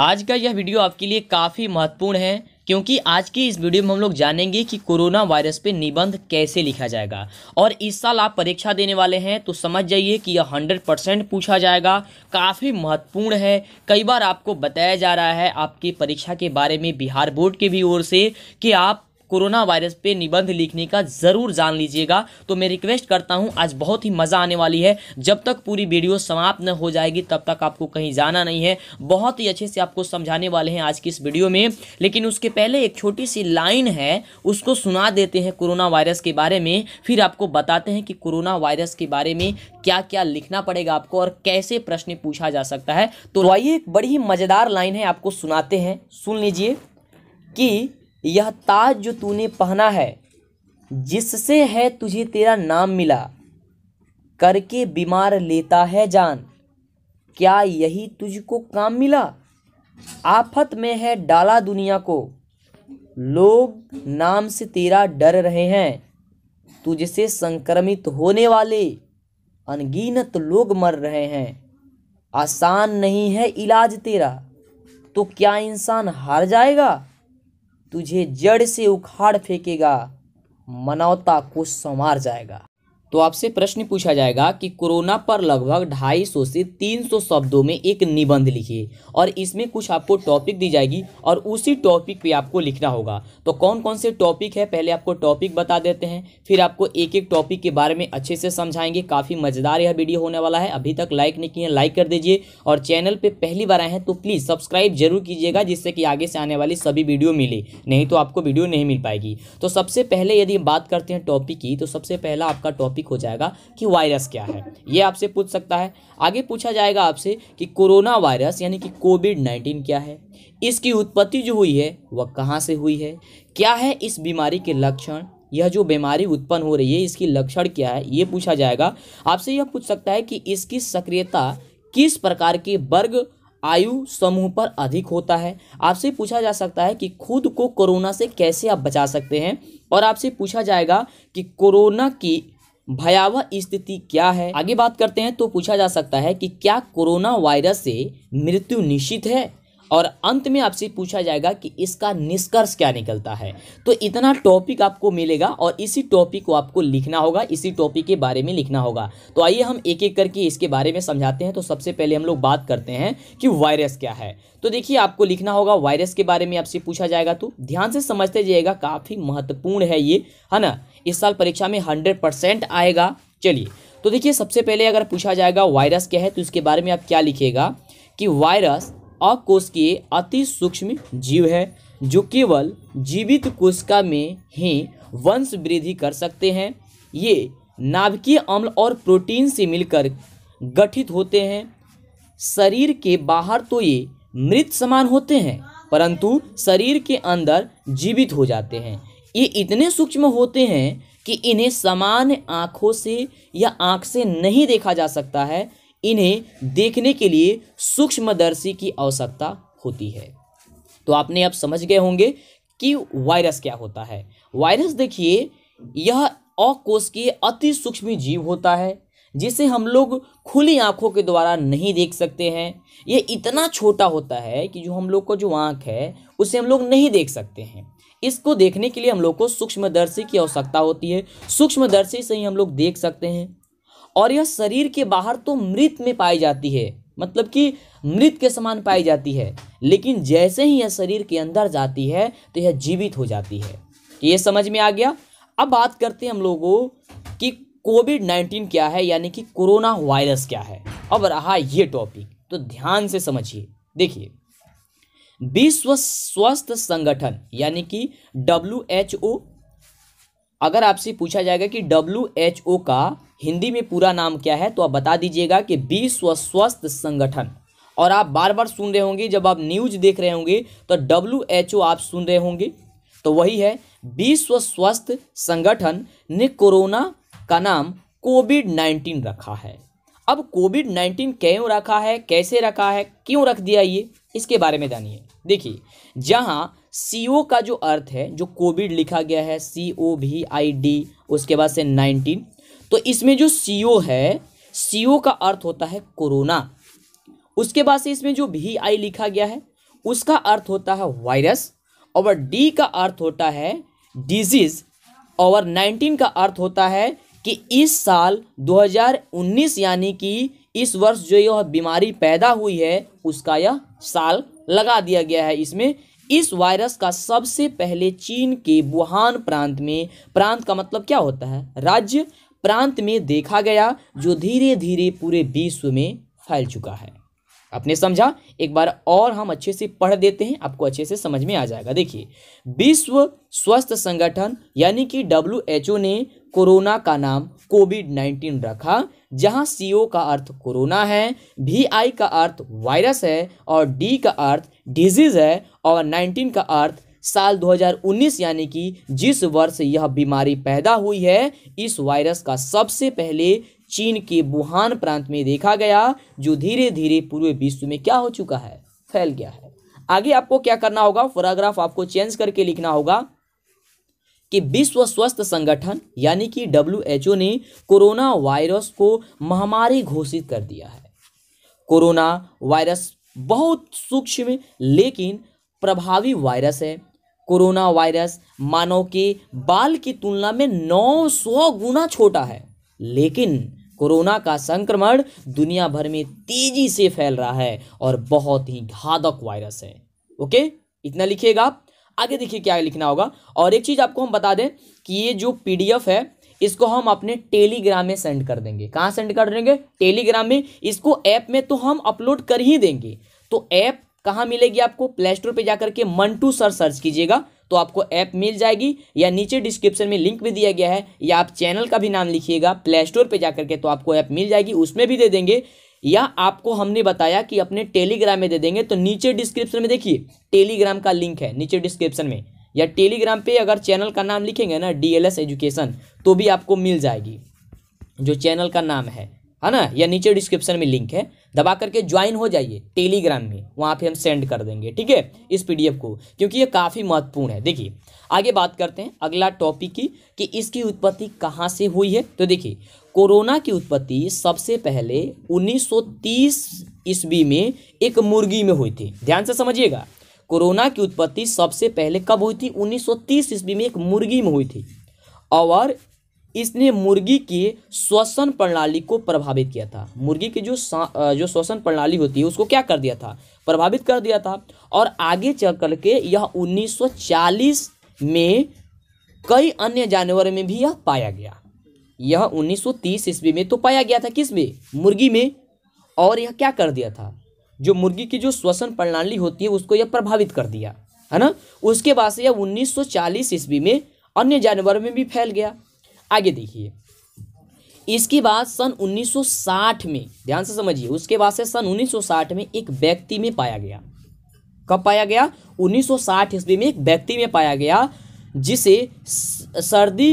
आज का यह वीडियो आपके लिए काफ़ी महत्वपूर्ण है क्योंकि आज की इस वीडियो में हम लोग जानेंगे कि कोरोना वायरस पे निबंध कैसे लिखा जाएगा और इस साल आप परीक्षा देने वाले हैं तो समझ जाइए कि यह हंड्रेड परसेंट पूछा जाएगा काफ़ी महत्वपूर्ण है कई बार आपको बताया जा रहा है आपकी परीक्षा के बारे में बिहार बोर्ड के भी ओर से कि आप कोरोना वायरस पे निबंध लिखने का ज़रूर जान लीजिएगा तो मैं रिक्वेस्ट करता हूँ आज बहुत ही मज़ा आने वाली है जब तक पूरी वीडियो समाप्त न हो जाएगी तब तक आपको कहीं जाना नहीं है बहुत ही अच्छे से आपको समझाने वाले हैं आज की इस वीडियो में लेकिन उसके पहले एक छोटी सी लाइन है उसको सुना देते हैं कोरोना वायरस के बारे में फिर आपको बताते हैं कि कोरोना वायरस के बारे में क्या क्या लिखना पड़ेगा आपको और कैसे प्रश्न पूछा जा सकता है तो आइए एक बड़ी ही मज़ेदार लाइन है आपको सुनाते हैं सुन लीजिए कि यह ताज जो तूने पहना है जिससे है तुझे तेरा नाम मिला करके बीमार लेता है जान क्या यही तुझको काम मिला आफत में है डाला दुनिया को लोग नाम से तेरा डर रहे हैं तुझसे संक्रमित होने वाले अनगिनत लोग मर रहे हैं आसान नहीं है इलाज तेरा तो क्या इंसान हार जाएगा तुझे जड़ से उखाड़ फेंकेगा मनौता को संवार जाएगा तो आपसे प्रश्न पूछा जाएगा कि कोरोना पर लगभग 250 से 300 शब्दों में एक निबंध लिखिए और इसमें कुछ आपको टॉपिक दी जाएगी और उसी टॉपिक पे आपको लिखना होगा तो कौन कौन से टॉपिक है पहले आपको टॉपिक बता देते हैं फिर आपको एक एक टॉपिक के बारे में अच्छे से समझाएंगे काफ़ी मज़ेदार यह वीडियो होने वाला है अभी तक लाइक नहीं किए लाइक कर दीजिए और चैनल पर पहली बार आए हैं तो प्लीज़ सब्सक्राइब जरूर कीजिएगा जिससे कि आगे से आने वाली सभी वीडियो मिले नहीं तो आपको वीडियो नहीं मिल पाएगी तो सबसे पहले यदि बात करते हैं टॉपिक की तो सबसे पहला आपका टॉपिक टॉपिक हो जाएगा कि वायरस क्या है ये आपसे पूछ सकता है आगे पूछा जाएगा आपसे कि कोरोना वायरस यानी कि कोविड नाइन्टीन क्या है इसकी उत्पत्ति जो हुई है वह कहाँ से हुई है क्या है इस बीमारी के लक्षण यह जो बीमारी उत्पन्न हो रही है इसकी लक्षण क्या है ये पूछा जाएगा आपसे यह पूछ सकता है कि इसकी सक्रियता किस प्रकार के वर्ग आयु समूह पर अधिक होता है आपसे पूछा जा सकता है कि खुद को कोरोना से कैसे आप बचा सकते हैं और आपसे पूछा जाएगा कि कोरोना की भयावह स्थिति क्या है आगे बात करते हैं तो पूछा जा सकता है कि क्या कोरोना वायरस से मृत्यु निश्चित है और अंत में आपसे पूछा जाएगा कि इसका निष्कर्ष क्या निकलता है तो इतना टॉपिक आपको मिलेगा और इसी टॉपिक को आपको लिखना होगा इसी टॉपिक के बारे में लिखना होगा तो आइए हम एक एक करके इसके बारे में समझाते हैं तो सबसे पहले हम लोग बात करते हैं कि वायरस क्या है तो देखिए आपको लिखना होगा वायरस के बारे में आपसे पूछा जाएगा तो ध्यान से समझते जाइएगा काफ़ी महत्वपूर्ण है ये है ना इस साल परीक्षा में हंड्रेड परसेंट आएगा चलिए तो देखिए सबसे पहले अगर पूछा जाएगा वायरस क्या है तो इसके बारे में आप क्या लिखिएगा कि वायरस अकोशकीय अति सूक्ष्म जीव है जो केवल जीवित कोशिका में ही वंश वृद्धि कर सकते हैं ये नाभिकीय अम्ल और प्रोटीन से मिलकर गठित होते हैं शरीर के बाहर तो ये मृत समान होते हैं परंतु शरीर के अंदर जीवित हो जाते हैं ये इतने सूक्ष्म होते हैं कि इन्हें सामान्य आँखों से या आँख से नहीं देखा जा सकता है इन्हें देखने के लिए सूक्ष्मदर्शी की आवश्यकता होती है तो आपने अब समझ गए होंगे कि वायरस क्या होता है वायरस देखिए यह अकोष की अति सूक्ष्म जीव होता है जिसे हम लोग खुली आँखों के द्वारा नहीं देख सकते हैं यह इतना छोटा होता है कि जो हम लोग को जो आँख है उसे हम लोग नहीं देख सकते हैं इसको देखने के लिए हम लोग को सूक्ष्मदर्शी की आवश्यकता होती है सूक्ष्मदर्शी से ही हम लोग देख सकते हैं और यह शरीर के बाहर तो मृत में पाई जाती है मतलब कि मृत के समान पाई जाती है लेकिन जैसे ही यह शरीर के अंदर जाती है तो यह जीवित हो जाती है तो ये समझ में आ गया अब बात करते हैं हम लोगों कि कोविड नाइन्टीन क्या है यानी कि कोरोना वायरस क्या है अब रहा यह टॉपिक तो ध्यान से समझिए देखिए विश्व स्वास्थ्य संगठन यानी कि डब्ल्यू एच ओ अगर आपसे पूछा जाएगा कि डब्ल्यू एच ओ का हिंदी में पूरा नाम क्या है तो आप बता दीजिएगा कि विश्व स्वास्थ्य संगठन और आप बार बार सुन रहे होंगे जब आप न्यूज देख रहे होंगे तो डब्ल्यू एच ओ आप सुन रहे होंगे तो वही है विश्व स्वास्थ्य संगठन ने कोरोना का नाम कोविड नाइन्टीन रखा है अब कोविड नाइन्टीन क्यों रखा है कैसे रखा है क्यों रख दिया ये इसके बारे में जानिए देखिए जहाँ सी ओ का जो अर्थ है जो कोविड लिखा गया है सी ओ भी आई डी उसके बाद से नाइनटीन तो इसमें जो सी ओ है सी ओ का अर्थ होता है कोरोना उसके बाद से इसमें जो भी आई लिखा गया है उसका अर्थ होता है वायरस और डी का अर्थ होता है डिजीज और नाइनटीन का अर्थ होता है कि इस साल 2019 यानी कि इस वर्ष जो यह बीमारी पैदा हुई है उसका यह साल लगा दिया गया है इसमें इस वायरस का सबसे पहले चीन के वुहान प्रांत में प्रांत का मतलब क्या होता है राज्य प्रांत में देखा गया जो धीरे धीरे पूरे विश्व में फैल चुका है आपने समझा एक बार और हम अच्छे से पढ़ देते हैं आपको अच्छे से समझ में आ जाएगा देखिए विश्व स्वास्थ्य संगठन यानी कि डब्ल्यू ने कोरोना का नाम कोविड नाइन्टीन रखा जहां सी का अर्थ कोरोना है वी आई का अर्थ वायरस है और डी का अर्थ डिजीज़ है और नाइनटीन का अर्थ साल 2019 यानी कि जिस वर्ष यह बीमारी पैदा हुई है इस वायरस का सबसे पहले चीन के वुहान प्रांत में देखा गया जो धीरे धीरे पूरे विश्व में क्या हो चुका है फैल गया है आगे आपको क्या करना होगा फोटोग्राफ आपको चेंज करके लिखना होगा कि विश्व स्वास्थ्य संगठन यानी कि डब्ल्यू ने कोरोना वायरस को महामारी घोषित कर दिया है कोरोना वायरस बहुत सूक्ष्म लेकिन प्रभावी वायरस है कोरोना वायरस मानव के बाल की तुलना में 900 गुना छोटा है लेकिन कोरोना का संक्रमण दुनिया भर में तेजी से फैल रहा है और बहुत ही घातक वायरस है ओके इतना लिखिएगा आप आगे देखिए क्या लिखना होगा और एक चीज़ आपको हम बता दें कि ये जो पीडीएफ है इसको हम अपने टेलीग्राम में सेंड कर देंगे कहाँ सेंड कर देंगे टेलीग्राम में इसको ऐप में तो हम अपलोड कर ही देंगे तो ऐप कहाँ मिलेगी आपको प्ले स्टोर पर जाकर के मंटू सर सर्च कीजिएगा तो आपको ऐप मिल जाएगी या नीचे डिस्क्रिप्शन में लिंक भी दिया गया है या आप चैनल का भी नाम लिखिएगा प्ले स्टोर पर जाकर के तो आपको ऐप मिल जाएगी उसमें भी दे देंगे या आपको हमने बताया कि अपने टेलीग्राम में दे देंगे तो नीचे डिस्क्रिप्शन में देखिए टेलीग्राम का लिंक है नीचे डिस्क्रिप्शन में या टेलीग्राम पे अगर चैनल का नाम लिखेंगे ना डी एजुकेशन तो भी आपको मिल जाएगी जो चैनल का नाम है है ना या नीचे डिस्क्रिप्शन में लिंक है दबा करके ज्वाइन हो जाइए टेलीग्राम में वहाँ पे हम सेंड कर देंगे ठीक है इस पीडीएफ को क्योंकि ये काफ़ी महत्वपूर्ण है देखिए आगे बात करते हैं अगला टॉपिक की कि इसकी उत्पत्ति कहाँ से हुई है तो देखिए कोरोना की उत्पत्ति सबसे पहले 1930 ईस्वी में एक मुर्गी में हुई थी ध्यान से समझिएगा कोरोना की उत्पत्ति सबसे पहले कब हुई थी 1930 ईस्वी में एक मुर्गी में हुई थी और इसने मुर्गी के श्वसन प्रणाली को प्रभावित किया था मुर्गी की जो जो श्वसन प्रणाली होती है उसको क्या कर दिया था प्रभावित कर दिया था और आगे चल कर के यह 1940 में कई अन्य जानवर में भी यह पाया गया यह 1930 ईस्वी में तो पाया गया था किस में मुर्गी में और यह क्या कर दिया था जो मुर्गी की जो श्वसन प्रणाली होती है उसको यह प्रभावित कर दिया है ना उसके बाद से यह 1940 ईस्वी में अन्य जानवर में भी फैल गया आगे देखिए इसके बाद सन 1960 में ध्यान से समझिए उसके बाद से सन 1960 में एक व्यक्ति में पाया गया कब पाया गया 1960 ईस्वी में एक व्यक्ति में पाया गया जिसे सर्दी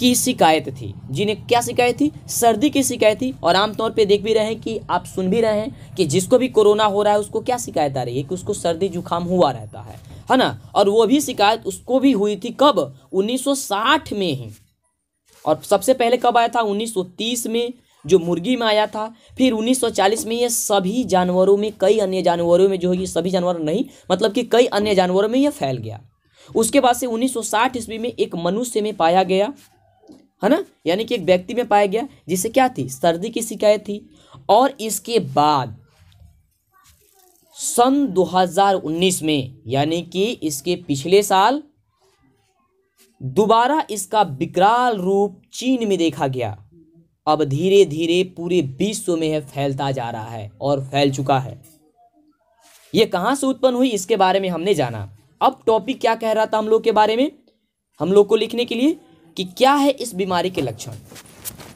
की शिकायत थी जिन्हें क्या शिकायत थी सर्दी की शिकायत थी और आमतौर पे देख भी रहे हैं कि आप सुन भी रहे हैं कि जिसको भी कोरोना हो रहा है उसको क्या शिकायत आ रही है कि उसको सर्दी जुकाम हुआ रहता है है ना और वो भी शिकायत उसको भी हुई थी कब 1960 में ही और सबसे पहले कब आया था 1930 में जो मुर्गी में आया था फिर 1940 में ये सभी जानवरों में कई अन्य जानवरों में जो है सभी जानवर नहीं मतलब कि कई अन्य जानवरों में यह फैल गया उसके बाद से 1960 ईस्वी में एक मनुष्य में पाया गया है ना यानी कि एक व्यक्ति में पाया गया जिसे क्या थी सर्दी की शिकायत थी और इसके बाद सन 2019 में यानी कि इसके पिछले साल दोबारा इसका विकराल रूप चीन में देखा गया अब धीरे धीरे पूरे विश्व में है फैलता जा रहा है और फैल चुका है ये कहाँ से उत्पन्न हुई इसके बारे में हमने जाना अब टॉपिक क्या कह रहा था हम लोग के बारे में हम लोग को लिखने के लिए कि क्या है इस बीमारी के लक्षण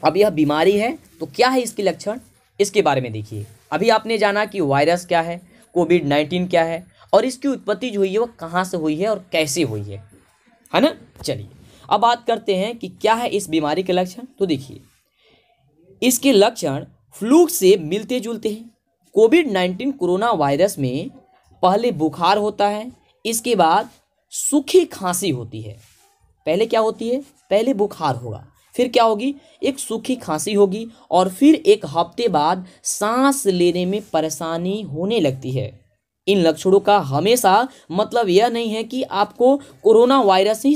अब यह बीमारी है तो क्या है इसके लक्षण इसके बारे में देखिए अभी आपने जाना कि वायरस क्या है कोविड नाइन्टीन क्या है और इसकी उत्पत्ति जो हुई है वो कहाँ से हुई है और कैसे हुई है है ना चलिए अब बात करते हैं कि क्या है इस बीमारी के लक्षण तो देखिए इसके लक्षण फ्लू से मिलते जुलते हैं कोविड नाइन्टीन कोरोना वायरस में पहले बुखार होता है इसके बाद सूखी खांसी होती है पहले क्या होती है पहले बुखार होगा फिर क्या होगी एक सूखी खांसी होगी और फिर एक हफ्ते बाद सांस लेने में परेशानी होने लगती है इन लक्षणों का हमेशा मतलब यह नहीं है कि आपको कोरोना वायरस ही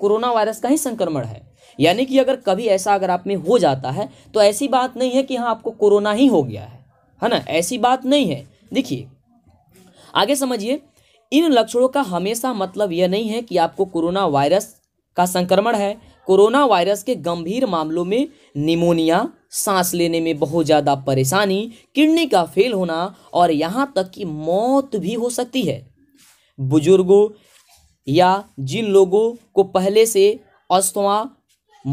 कोरोना वायरस का ही संक्रमण है यानी कि अगर कभी ऐसा अगर आप में हो जाता है तो ऐसी बात नहीं है कि हाँ आपको कोरोना ही हो गया है है ना ऐसी बात नहीं है देखिए आगे समझिए इन लक्षणों का हमेशा मतलब यह नहीं है कि आपको कोरोना वायरस का संक्रमण है कोरोना वायरस के गंभीर मामलों में निमोनिया सांस लेने में बहुत ज़्यादा परेशानी किडनी का फेल होना और यहाँ तक कि मौत भी हो सकती है बुजुर्गों या जिन लोगों को पहले से अस्थमा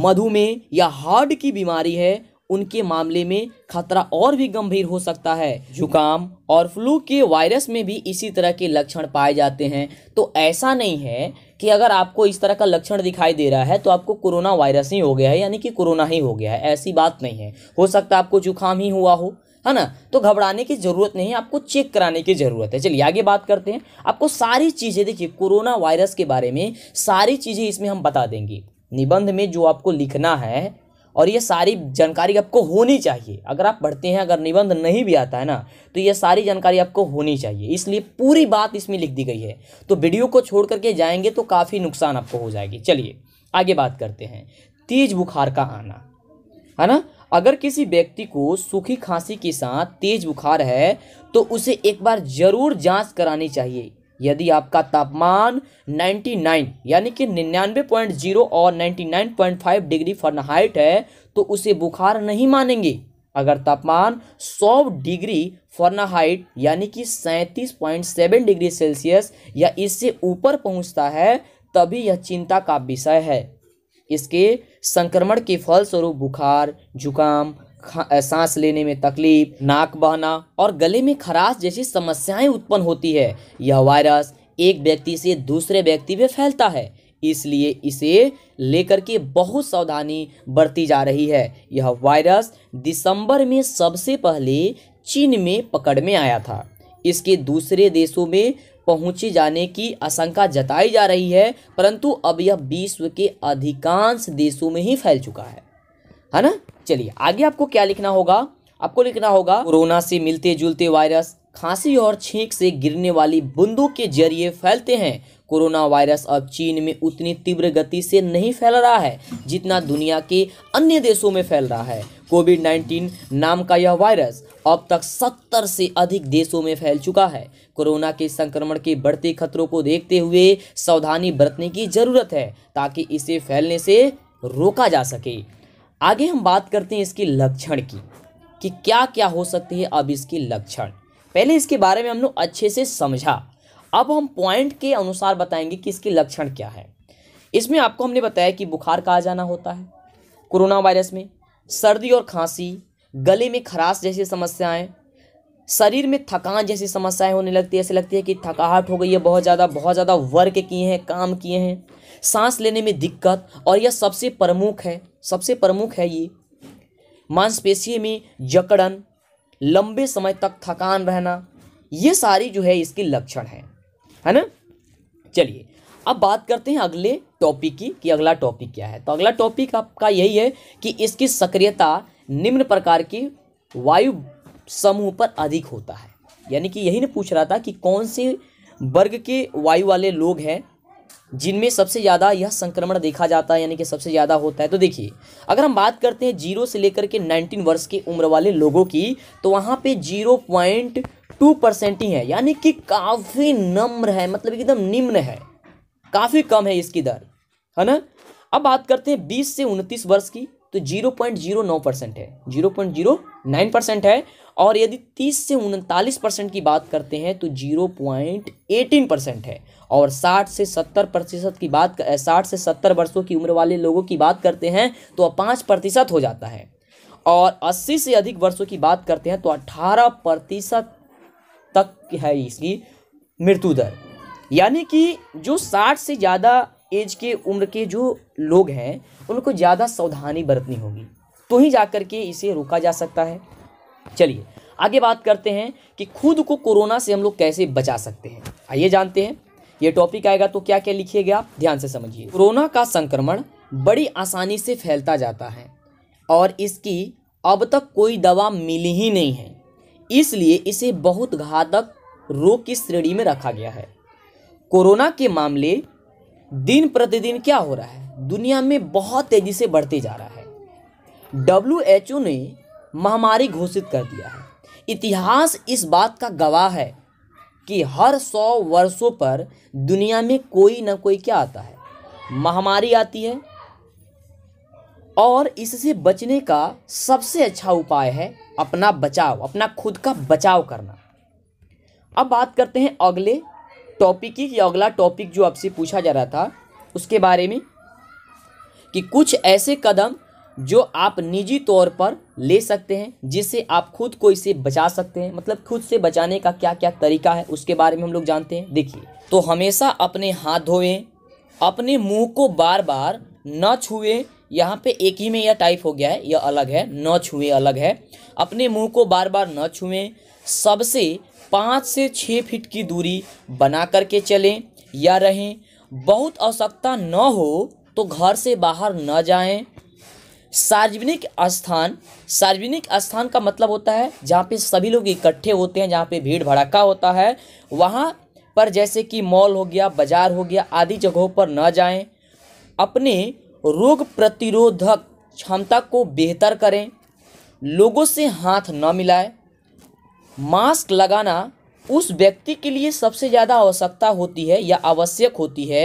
मधुमेह या हार्ट की बीमारी है उनके मामले में खतरा और भी गंभीर हो सकता है जुकाम और फ्लू के वायरस में भी इसी तरह के लक्षण पाए जाते हैं तो ऐसा नहीं है कि अगर आपको इस तरह का लक्षण दिखाई दे रहा है तो आपको कोरोना वायरस ही हो गया है यानी कि कोरोना ही हो गया है ऐसी बात नहीं है हो सकता आपको जुकाम ही हुआ हो है ना तो घबराने की ज़रूरत नहीं है आपको चेक कराने की ज़रूरत है चलिए आगे बात करते हैं आपको सारी चीज़ें देखिए कोरोना वायरस के बारे में सारी चीज़ें इसमें हम बता देंगे निबंध में जो आपको लिखना है और ये सारी जानकारी आपको होनी चाहिए अगर आप पढ़ते हैं अगर निबंध नहीं भी आता है ना तो ये सारी जानकारी आपको होनी चाहिए इसलिए पूरी बात इसमें लिख दी गई है तो वीडियो को छोड़ करके जाएंगे तो काफ़ी नुकसान आपको हो जाएगी चलिए आगे बात करते हैं तेज बुखार का आना है ना अगर किसी व्यक्ति को सूखी खांसी के साथ तेज बुखार है तो उसे एक बार ज़रूर जांच करानी चाहिए यदि आपका तापमान 99 यानी कि 99.0 और 99.5 डिग्री फरनहाइट है तो उसे बुखार नहीं मानेंगे अगर तापमान 100 डिग्री फरनहाइट यानी कि 37.7 डिग्री सेल्सियस या इससे ऊपर पहुंचता है तभी यह चिंता का विषय है इसके संक्रमण के फलस्वरूप बुखार जुकाम सांस लेने में तकलीफ नाक बहना और गले में खराश जैसी समस्याएं उत्पन्न होती है यह वायरस एक व्यक्ति से दूसरे व्यक्ति में फैलता है इसलिए इसे लेकर के बहुत सावधानी बरती जा रही है यह वायरस दिसंबर में सबसे पहले चीन में पकड़ में आया था इसके दूसरे देशों में पहुंचे जाने की आशंका जताई जा रही है परंतु अब यह विश्व के अधिकांश देशों में ही फैल चुका है है ना चलिए आगे आपको क्या लिखना होगा आपको लिखना होगा कोरोना से मिलते जुलते वायरस खांसी और छींक से गिरने वाली बूंदों के जरिए फैलते हैं कोरोना वायरस अब चीन में उतनी तीव्र गति से नहीं फैल रहा है जितना दुनिया के अन्य देशों में फैल रहा है कोविड 19 नाम का यह वायरस अब तक 70 से अधिक देशों में फैल चुका है कोरोना के संक्रमण के बढ़ते खतरों को देखते हुए सावधानी बरतने की ज़रूरत है ताकि इसे फैलने से रोका जा सके आगे हम बात करते हैं इसके लक्षण की कि क्या क्या हो सकती है अब इसके लक्षण पहले इसके बारे में हमने अच्छे से समझा अब हम पॉइंट के अनुसार बताएंगे कि इसके लक्षण क्या है इसमें आपको हमने बताया कि बुखार कहा जाना होता है कोरोना वायरस में सर्दी और खांसी गले में खराश जैसी समस्याएं शरीर में थकान जैसी समस्याएं होने लगती है ऐसे लगती है कि थकाहट हो गई है बहुत ज़्यादा बहुत ज़्यादा वर्क किए हैं काम किए हैं सांस लेने में दिक्कत और यह सबसे प्रमुख है सबसे प्रमुख है ये मांसपेशी में जकड़न लंबे समय तक थकान रहना ये सारी जो है इसके लक्षण हैं है ना चलिए अब बात करते हैं अगले टॉपिक की कि अगला टॉपिक क्या है तो अगला टॉपिक आपका यही है कि इसकी सक्रियता निम्न प्रकार की वायु समूह पर अधिक होता है यानी कि यही ने पूछ रहा था कि कौन से वर्ग के वायु वाले लोग हैं जिनमें सबसे ज़्यादा यह संक्रमण देखा जाता है यानी कि सबसे ज़्यादा होता है तो देखिए अगर हम बात करते हैं जीरो से लेकर के नाइनटीन वर्ष की उम्र वाले लोगों की तो वहाँ पे जीरो पॉइंट टू परसेंट ही है यानी कि काफ़ी नम्र है मतलब एकदम निम्न है काफ़ी कम है इसकी दर है ना अब बात करते हैं बीस से उनतीस वर्ष की तो जीरो पॉइंट जीरो नौ परसेंट है zero point zero nine percent है और यदि तीस से उनतालीस परसेंट की बात करते हैं तो जीरो पॉइंट एटीन परसेंट है और साठ से सत्तर प्रतिशत की बात साठ से सत्तर वर्षों की उम्र वाले लोगों की बात करते हैं तो पाँच प्रतिशत हो जाता है और अस्सी से अधिक वर्षों की बात करते हैं तो अट्ठारह प्रतिशत तक है इसकी मृत्यु दर यानी कि जो साठ से ज़्यादा एज के उम्र के जो लोग हैं उनको ज़्यादा सावधानी बरतनी होगी तो ही जा कर के इसे रोका जा सकता है चलिए आगे बात करते हैं कि खुद को कोरोना से हम लोग कैसे बचा सकते हैं आइए जानते हैं ये टॉपिक आएगा तो क्या क्या लिखिएगा आप ध्यान से समझिए कोरोना का संक्रमण बड़ी आसानी से फैलता जाता है और इसकी अब तक कोई दवा मिली ही नहीं है इसलिए इसे बहुत घातक रोग की श्रेणी में रखा गया है कोरोना के मामले दिन प्रतिदिन क्या हो रहा है दुनिया में बहुत तेज़ी से बढ़ते जा रहा है डब्ल्यू एच ओ ने महामारी घोषित कर दिया है इतिहास इस बात का गवाह है कि हर सौ वर्षों पर दुनिया में कोई ना कोई क्या आता है महामारी आती है और इससे बचने का सबसे अच्छा उपाय है अपना बचाव अपना खुद का बचाव करना अब बात करते हैं अगले टॉपिक ही या अगला टॉपिक जो आपसे पूछा जा रहा था उसके बारे में कि कुछ ऐसे कदम जो आप निजी तौर पर ले सकते हैं जिससे आप खुद को इसे बचा सकते हैं मतलब खुद से बचाने का क्या क्या तरीका है उसके बारे में हम लोग जानते हैं देखिए तो हमेशा अपने हाथ धोएं अपने मुंह को बार बार न छुए यहाँ पे एक ही में यह टाइप हो गया है यह अलग है न छुए अलग है अपने मुंह को बार बार न छुएं सबसे पाँच से छः फीट की दूरी बना कर के चलें या रहें बहुत आवश्यकता न हो तो घर से बाहर न जाएं सार्वजनिक स्थान सार्वजनिक स्थान का मतलब होता है जहाँ पे सभी लोग इकट्ठे होते हैं जहाँ पे भीड़ भड़का होता है वहाँ पर जैसे कि मॉल हो गया बाज़ार हो गया आदि जगहों पर न जाएं अपने रोग प्रतिरोधक क्षमता को बेहतर करें लोगों से हाथ न मिलाएं मास्क लगाना उस व्यक्ति के लिए सबसे ज़्यादा आवश्यकता होती है या आवश्यक होती है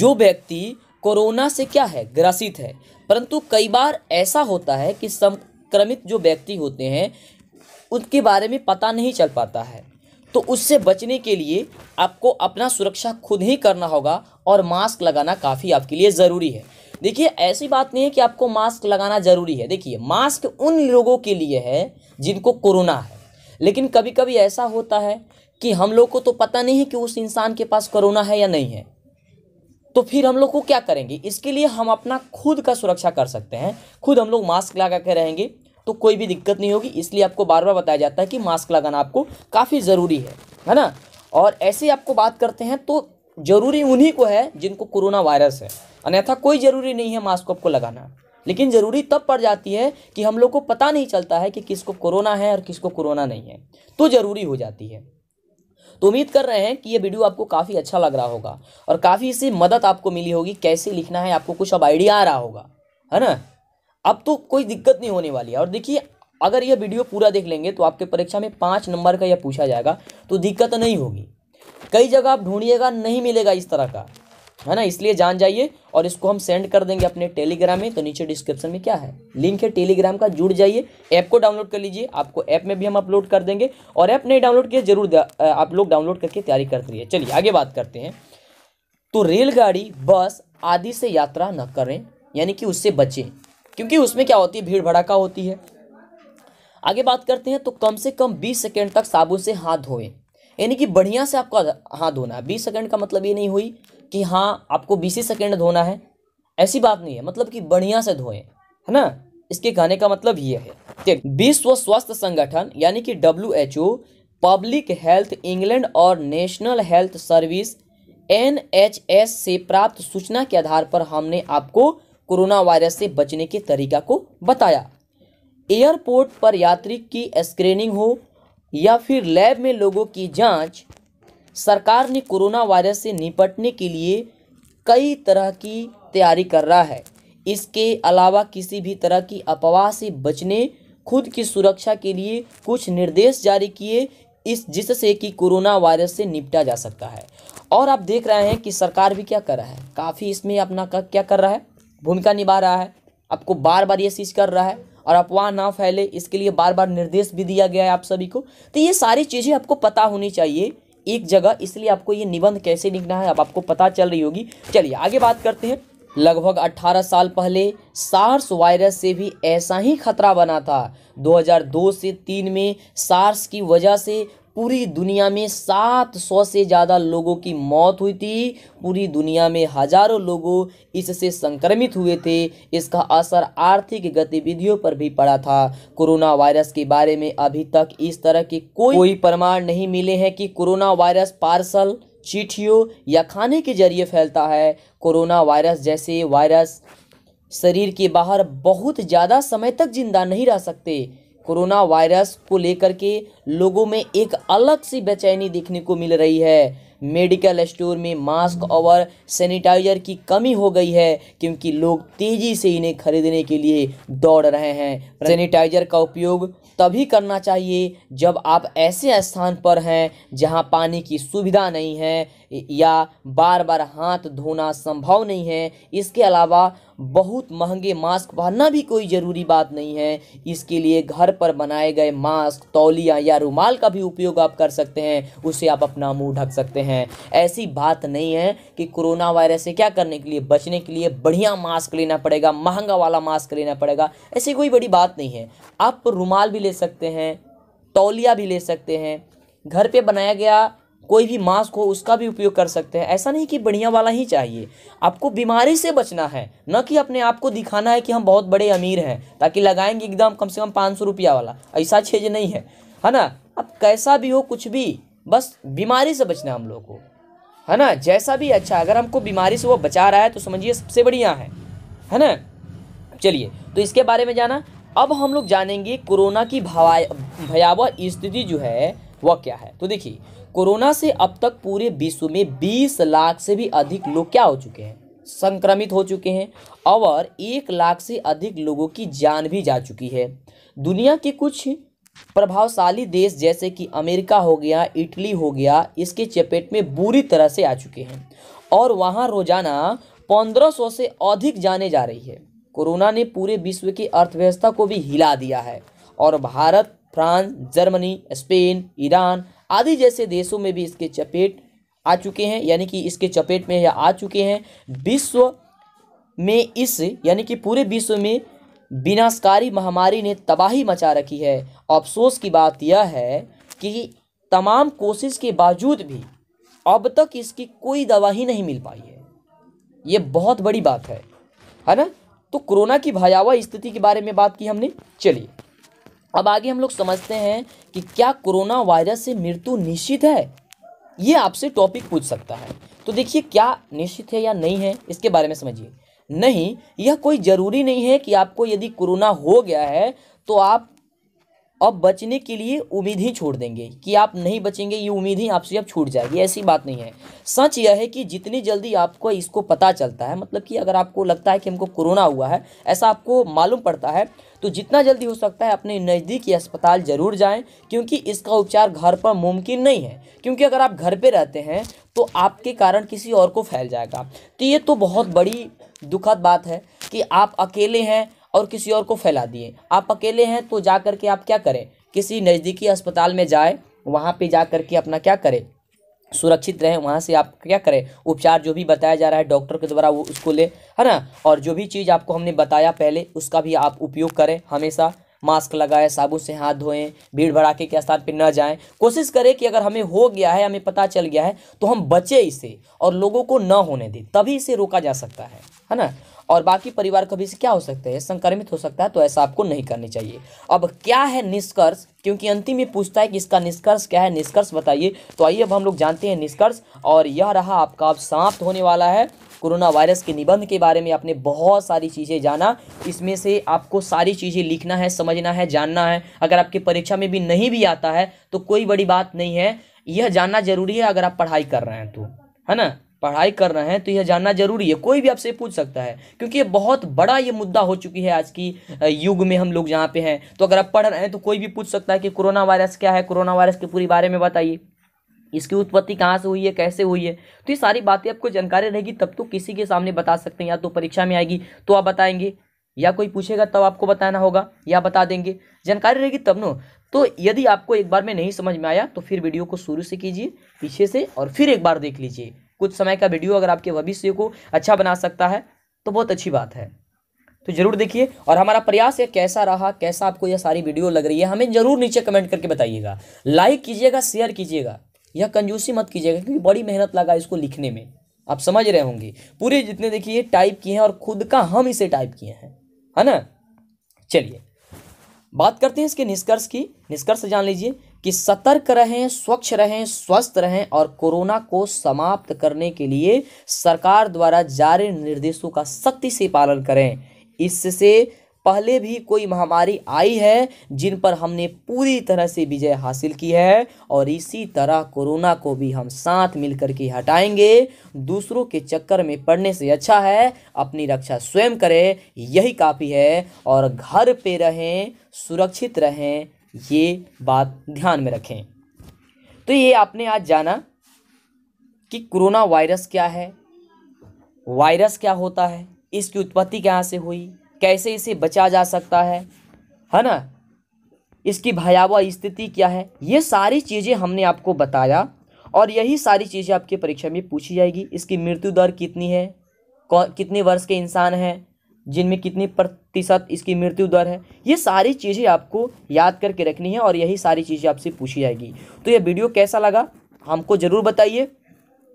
जो व्यक्ति कोरोना से क्या है ग्रसित है परंतु कई बार ऐसा होता है कि संक्रमित जो व्यक्ति होते हैं उनके बारे में पता नहीं चल पाता है तो उससे बचने के लिए आपको अपना सुरक्षा खुद ही करना होगा और मास्क लगाना काफ़ी आपके लिए ज़रूरी है देखिए ऐसी बात नहीं है कि आपको मास्क लगाना ज़रूरी है देखिए मास्क उन लोगों के लिए है जिनको कोरोना है लेकिन कभी कभी ऐसा होता है कि हम लोग को तो पता नहीं है कि उस इंसान के पास कोरोना है या नहीं है तो फिर हम लोग को क्या करेंगे इसके लिए हम अपना खुद का सुरक्षा कर सकते हैं खुद हम लोग मास्क लगा के रहेंगे तो कोई भी दिक्कत नहीं होगी इसलिए आपको बार बार बताया जाता है कि मास्क लगाना आपको काफ़ी ज़रूरी है है ना और ऐसे आपको बात करते हैं तो ज़रूरी उन्हीं को है जिनको कोरोना वायरस है अन्यथा कोई ज़रूरी नहीं है मास्क आपको लगाना लेकिन ज़रूरी तब पड़ जाती है कि हम लोग को पता नहीं चलता है कि किसको कोरोना है और किसको कोरोना नहीं है तो ज़रूरी हो जाती है तो उम्मीद कर रहे हैं कि ये वीडियो आपको काफ़ी अच्छा लग रहा होगा और काफ़ी इससे मदद आपको मिली होगी कैसे लिखना है आपको कुछ अब आइडिया आ रहा होगा है ना अब तो कोई दिक्कत नहीं होने वाली है और देखिए अगर यह वीडियो पूरा देख लेंगे तो आपके परीक्षा में पाँच नंबर का यह पूछा जाएगा तो दिक्कत नहीं होगी कई जगह आप ढूंढिएगा नहीं मिलेगा इस तरह का है ना इसलिए जान जाइए और इसको हम सेंड कर देंगे अपने टेलीग्राम में तो नीचे डिस्क्रिप्शन में क्या है लिंक है टेलीग्राम का जुड़ जाइए ऐप को डाउनलोड कर लीजिए आपको ऐप में भी हम अपलोड कर देंगे और ऐप नहीं डाउनलोड किया जरूर आप लोग डाउनलोड करके तैयारी करते रहिए चलिए आगे बात करते हैं तो रेलगाड़ी बस आदि से यात्रा न करें यानी कि उससे बचें क्योंकि उसमें क्या होती है भीड़ भड़ाका होती है आगे बात करते हैं तो कम से कम बीस सेकेंड तक साबुन से हाथ धोएं यानी कि बढ़िया से आपको हाथ धोना है बीस सेकेंड का मतलब ये नहीं हुई कि हाँ आपको बीस ही सेकेंड धोना है ऐसी बात नहीं है मतलब कि बढ़िया से धोएं है ना इसके कहने का मतलब ये है देख विश्व स्वास्थ्य संगठन यानी कि W H O public health England और national health service N H S से प्राप्त सूचना के आधार पर हमने आपको कोरोना वायरस से बचने के तरीका को बताया एयरपोर्ट पर यात्री की स्क्रीनिंग हो या फिर लैब में लोगों की जांच सरकार ने कोरोना वायरस से निपटने के लिए कई तरह की तैयारी कर रहा है इसके अलावा किसी भी तरह की अफवाह से बचने खुद की सुरक्षा के लिए कुछ निर्देश जारी किए इस जिससे कि कोरोना वायरस से निपटा जा सकता है और आप देख रहे हैं कि सरकार भी क्या कर रहा है काफ़ी इसमें अपना का, क्या कर रहा है भूमिका निभा रहा है आपको बार बार ये चीज़ कर रहा है और अफवाह ना फैले इसके लिए बार बार निर्देश भी दिया गया है आप सभी को तो ये सारी चीज़ें आपको पता होनी चाहिए एक जगह इसलिए आपको ये निबंध कैसे लिखना है अब आपको पता चल रही होगी चलिए आगे बात करते हैं लगभग 18 साल पहले सार्स वायरस से भी ऐसा ही खतरा बना था 2002 से 3 में सार्स की वजह से पूरी दुनिया में 700 से ज़्यादा लोगों की मौत हुई थी पूरी दुनिया में हजारों लोगों इससे संक्रमित हुए थे इसका असर आर्थिक गतिविधियों पर भी पड़ा था कोरोना वायरस के बारे में अभी तक इस तरह के कोई, कोई प्रमाण नहीं मिले हैं कि कोरोना वायरस पार्सल चिट्ठियों या खाने के जरिए फैलता है कोरोना वायरस जैसे वायरस शरीर के बाहर बहुत ज़्यादा समय तक जिंदा नहीं रह सकते कोरोना वायरस को लेकर के लोगों में एक अलग सी बेचैनी देखने को मिल रही है मेडिकल स्टोर में मास्क और सैनिटाइजर की कमी हो गई है क्योंकि लोग तेज़ी से इन्हें खरीदने के लिए दौड़ रहे हैं सैनिटाइजर का उपयोग तभी करना चाहिए जब आप ऐसे स्थान पर हैं जहां पानी की सुविधा नहीं है या बार बार हाथ धोना संभव नहीं है इसके अलावा बहुत महंगे मास्क पहनना भी कोई ज़रूरी बात नहीं है इसके लिए घर पर बनाए गए मास्क तौलिया या रुमाल का भी उपयोग आप कर सकते हैं उसे आप अपना मुंह ढक सकते हैं ऐसी बात नहीं है कि कोरोना वायरस से क्या करने के लिए बचने के लिए बढ़िया मास्क लेना पड़ेगा महंगा वाला मास्क लेना पड़ेगा ऐसी कोई बड़ी बात नहीं है आप रुमाल भी ले सकते हैं तौलिया भी ले सकते हैं घर पर बनाया गया कोई भी मास्क हो उसका भी उपयोग कर सकते हैं ऐसा नहीं कि बढ़िया वाला ही चाहिए आपको बीमारी से बचना है न कि अपने आप को दिखाना है कि हम बहुत बड़े अमीर हैं ताकि लगाएंगे एकदम कम से कम पाँच सौ रुपया वाला ऐसा छेज नहीं है है ना अब कैसा भी हो कुछ भी बस बीमारी से बचना हम लोग को है ना जैसा भी अच्छा अगर हमको बीमारी से वो बचा रहा है तो समझिए सबसे बढ़िया है है ना चलिए तो इसके बारे में जाना अब हम लोग जानेंगे कोरोना की भयावह स्थिति जो है वह क्या है तो देखिए कोरोना से अब तक पूरे विश्व में 20 लाख से भी अधिक लोग क्या हो चुके हैं संक्रमित हो चुके हैं और एक लाख से अधिक लोगों की जान भी जा चुकी है दुनिया के कुछ प्रभावशाली देश जैसे कि अमेरिका हो गया इटली हो गया इसके चपेट में बुरी तरह से आ चुके हैं और वहाँ रोजाना 1500 से अधिक जाने जा रही है कोरोना ने पूरे विश्व की अर्थव्यवस्था को भी हिला दिया है और Bharat France Germany Spain Iran आदि जैसे देशों में भी इसके चपेट आ चुके हैं यानी कि इसके चपेट में यह आ चुके हैं विश्व में इस यानी कि पूरे विश्व में विनाशकारी महामारी ने तबाही मचा रखी है अफसोस की बात यह है कि तमाम कोशिश के बावजूद भी अब तक इसकी कोई दवा ही नहीं मिल पाई है ये बहुत बड़ी बात है है ना तो कोरोना की भयावह स्थिति के बारे में बात की हमने चलिए अब आगे हम लोग समझते हैं कि क्या कोरोना वायरस से मृत्यु निश्चित है ये आपसे टॉपिक पूछ सकता है तो देखिए क्या निश्चित है या नहीं है इसके बारे में समझिए नहीं यह कोई ज़रूरी नहीं है कि आपको यदि कोरोना हो गया है तो आप अब बचने के लिए उम्मीद ही छोड़ देंगे कि आप नहीं बचेंगे ये उम्मीद ही आपसे अब छूट जाएगी ऐसी बात नहीं है सच यह है कि जितनी जल्दी आपको इसको पता चलता है मतलब कि अगर आपको लगता है कि हमको कोरोना हुआ है ऐसा आपको मालूम पड़ता है तो जितना जल्दी हो सकता है अपने नज़दीकी अस्पताल ज़रूर जाएं क्योंकि इसका उपचार घर पर मुमकिन नहीं है क्योंकि अगर आप घर पर रहते हैं तो आपके कारण किसी और को फैल जाएगा तो ये तो बहुत बड़ी दुखद बात है कि आप अकेले हैं और किसी और को फैला दिए आप अकेले हैं तो जा कर के आप क्या करें किसी नज़दीकी अस्पताल में जाए वहाँ पर जा कर के अपना क्या करें सुरक्षित रहें वहाँ से आप क्या करें उपचार जो भी बताया जा रहा है डॉक्टर के द्वारा वो उसको ले है ना और जो भी चीज़ आपको हमने बताया पहले उसका भी आप उपयोग करें हमेशा मास्क लगाएं साबुन से हाथ धोएं भीड़ भड़ाके के स्थान पर न जाएं कोशिश करें कि अगर हमें हो गया है हमें पता चल गया है तो हम बचें इसे और लोगों को न होने दें तभी इसे रोका जा सकता है है ना और बाकी परिवार कभी से क्या हो सकते हैं संक्रमित हो सकता है तो ऐसा आपको नहीं करनी चाहिए अब क्या है निष्कर्ष क्योंकि अंतिम में पूछता है कि इसका निष्कर्ष क्या है निष्कर्ष बताइए तो आइए अब हम लोग जानते हैं निष्कर्ष और यह रहा आपका अब समाप्त होने वाला है कोरोना वायरस के निबंध के बारे में आपने बहुत सारी चीज़ें जाना इसमें से आपको सारी चीज़ें लिखना है समझना है जानना है अगर आपकी परीक्षा में भी नहीं भी आता है तो कोई बड़ी बात नहीं है यह जानना जरूरी है अगर आप पढ़ाई कर रहे हैं तो है ना पढ़ाई कर रहे हैं तो यह जानना जरूरी है कोई भी आपसे पूछ सकता है क्योंकि ये बहुत बड़ा ये मुद्दा हो चुकी है आज की युग में हम लोग जहाँ पे हैं तो अगर आप पढ़ रहे हैं तो कोई भी पूछ सकता है कि कोरोना वायरस क्या है कोरोना वायरस के पूरी बारे में बताइए इसकी उत्पत्ति कहाँ से हुई है कैसे हुई है तो ये सारी बातें आपको जानकारी रहेगी तब तो किसी के सामने बता सकते हैं या तो परीक्षा में आएगी तो आप बताएंगे या कोई पूछेगा तब तो आपको बताना होगा या बता देंगे जानकारी रहेगी तब न तो यदि आपको एक बार में नहीं समझ में आया तो फिर वीडियो को शुरू से कीजिए पीछे से और फिर एक बार देख लीजिए कुछ समय का वीडियो अगर आपके भविष्य को अच्छा बना सकता है तो बहुत अच्छी बात है तो जरूर देखिए और हमारा प्रयास ये कैसा रहा कैसा आपको यह सारी वीडियो लग रही है हमें जरूर नीचे कमेंट करके बताइएगा लाइक कीजिएगा शेयर कीजिएगा यह कंजूसी मत कीजिएगा क्योंकि बड़ी मेहनत लगा इसको लिखने में आप समझ रहे होंगे पूरे जितने देखिए टाइप किए हैं और खुद का हम इसे टाइप किए हैं है ना चलिए बात करते हैं इसके निष्कर्ष की निष्कर्ष जान लीजिए कि सतर्क रहें स्वच्छ रहें स्वस्थ रहें और कोरोना को समाप्त करने के लिए सरकार द्वारा जारी निर्देशों का सख्ती से पालन करें इससे पहले भी कोई महामारी आई है जिन पर हमने पूरी तरह से विजय हासिल की है और इसी तरह कोरोना को भी हम साथ मिलकर के हटाएंगे दूसरों के चक्कर में पड़ने से अच्छा है अपनी रक्षा स्वयं करें यही काफ़ी है और घर पे रहें सुरक्षित रहें ये बात ध्यान में रखें तो ये आपने आज जाना कि कोरोना वायरस क्या है वायरस क्या होता है इसकी उत्पत्ति कहाँ से हुई कैसे इसे बचा जा सकता है है ना इसकी भयावह स्थिति क्या है ये सारी चीज़ें हमने आपको बताया और यही सारी चीज़ें आपकी परीक्षा में पूछी जाएगी इसकी मृत्यु दर कितनी है कितने वर्ष के इंसान हैं जिनमें कितनी प्रतिशत इसकी मृत्यु दर है ये सारी चीज़ें आपको याद करके रखनी है और यही सारी चीज़ें आपसे पूछी जाएगी तो ये वीडियो कैसा लगा हमको ज़रूर बताइए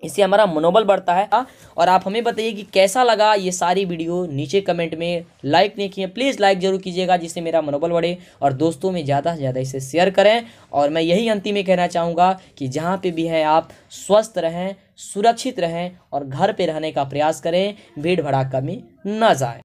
इससे हमारा मनोबल बढ़ता है और आप हमें बताइए कि कैसा लगा ये सारी वीडियो नीचे कमेंट में लाइक नहीं किए प्लीज़ लाइक ज़रूर कीजिएगा जिससे मेरा मनोबल बढ़े और दोस्तों में ज़्यादा से ज़्यादा इसे शेयर करें और मैं यही अंतिम में कहना चाहूँगा कि जहाँ पे भी हैं आप स्वस्थ रहें सुरक्षित रहें और घर पर रहने का प्रयास करें भीड़ भड़ाका में ना जाए